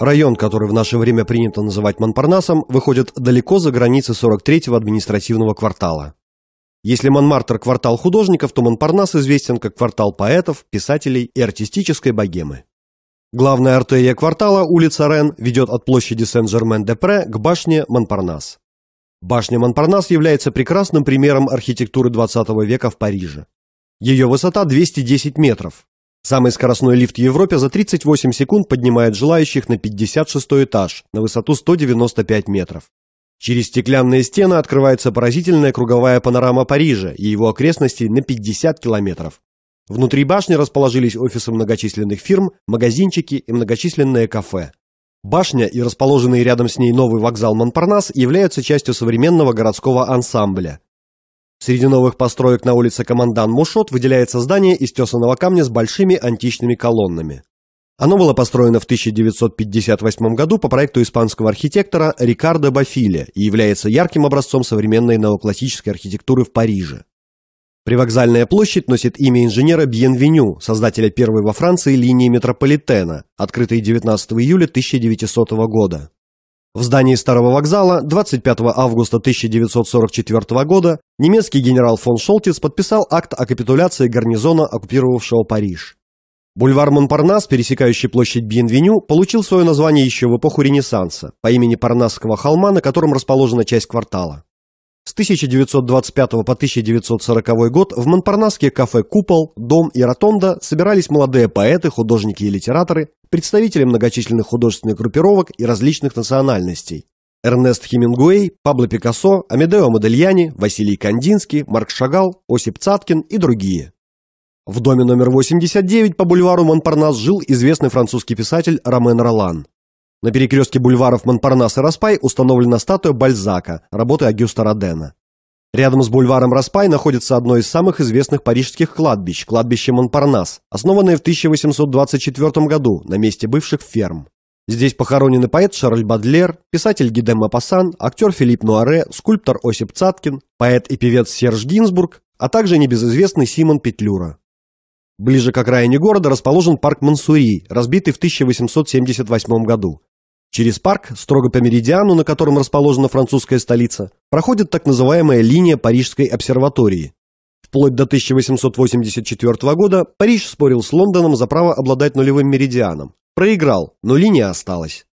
Район, который в наше время принято называть Монпарнасом, выходит далеко за границы 43-го административного квартала. Если Монмартр – квартал художников, то Монпарнас известен как квартал поэтов, писателей и артистической богемы. Главная артерия квартала, улица Рен, ведет от площади Сен-Жермен-де-Пре к башне Монпарнас. Башня Монпарнас является прекрасным примером архитектуры XX века в Париже. Ее высота 210 метров, Самый скоростной лифт в Европе за 38 секунд поднимает желающих на 56 этаж на высоту 195 метров. Через стеклянные стены открывается поразительная круговая панорама Парижа и его окрестностей на 50 километров. Внутри башни расположились офисы многочисленных фирм, магазинчики и многочисленные кафе. Башня и расположенный рядом с ней новый вокзал Монпарнас являются частью современного городского ансамбля – Среди новых построек на улице Командан Мушот выделяется здание из тесаного камня с большими античными колоннами. Оно было построено в 1958 году по проекту испанского архитектора Рикардо Бафиля и является ярким образцом современной неоклассической архитектуры в Париже. Привокзальная площадь носит имя инженера Бьенвеню, создателя первой во Франции линии метрополитена, открытой 19 июля 1900 года. В здании Старого вокзала 25 августа 1944 года немецкий генерал фон Шолтис подписал акт о капитуляции гарнизона, оккупировавшего Париж. Бульвар Монпарнас, пересекающий площадь Бьенвеню, получил свое название еще в эпоху Ренессанса по имени Парнасского холма, на котором расположена часть квартала. 1925 по 1940 год в Монпарнасские кафе «Купол», «Дом» и «Ротонда» собирались молодые поэты, художники и литераторы, представители многочисленных художественных группировок и различных национальностей. Эрнест Хемингуэй, Пабло Пикассо, Амедео Модельяни, Василий Кандинский, Марк Шагал, Осип Цаткин и другие. В доме номер 89 по бульвару Монпарнас жил известный французский писатель Ромен Ролан. На перекрестке бульваров Монпарнас и Распай установлена статуя Бальзака, работы Агюста Родена. Рядом с бульваром Распай находится одно из самых известных парижских кладбищ – кладбище Монпарнас, основанное в 1824 году на месте бывших ферм. Здесь похоронены поэт Шарль Бадлер, писатель Гиде Мапассан, актер Филипп Нуаре, скульптор Осип Цаткин, поэт и певец Серж Гинзбург, а также небезызвестный Симон Петлюра. Ближе к окраине города расположен парк Мансури, разбитый в 1878 году. Через парк, строго по меридиану, на котором расположена французская столица, проходит так называемая линия Парижской обсерватории. Вплоть до 1884 года Париж спорил с Лондоном за право обладать нулевым меридианом. Проиграл, но линия осталась.